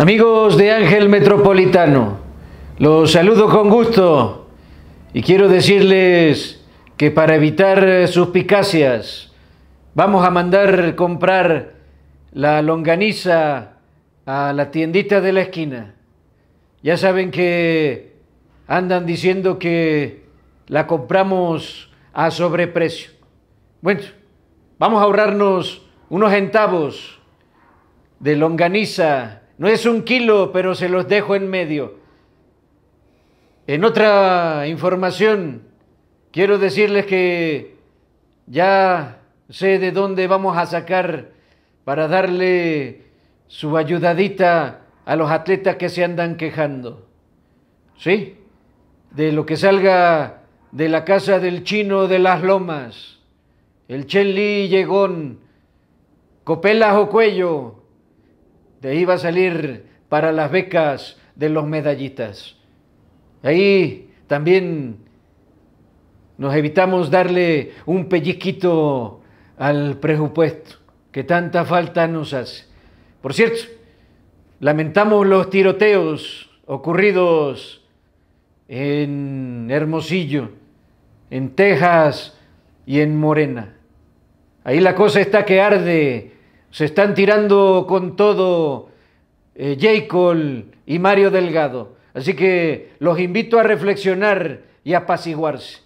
Amigos de Ángel Metropolitano, los saludo con gusto y quiero decirles que para evitar eh, suspicacias vamos a mandar comprar la longaniza a la tiendita de la esquina. Ya saben que andan diciendo que la compramos a sobreprecio. Bueno, vamos a ahorrarnos unos centavos de longaniza no es un kilo, pero se los dejo en medio. En otra información, quiero decirles que ya sé de dónde vamos a sacar para darle su ayudadita a los atletas que se andan quejando. ¿Sí? De lo que salga de la casa del chino de las lomas, el Li Llegón, Copelas o Cuello, de ahí va a salir para las becas de los medallistas. Ahí también nos evitamos darle un pelliquito al presupuesto que tanta falta nos hace. Por cierto, lamentamos los tiroteos ocurridos en Hermosillo, en Texas y en Morena. Ahí la cosa está que arde se están tirando con todo eh, y Mario Delgado. Así que los invito a reflexionar y apaciguarse.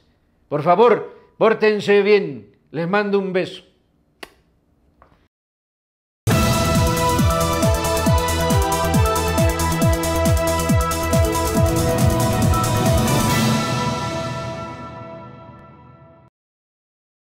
Por favor, pórtense bien. Les mando un beso.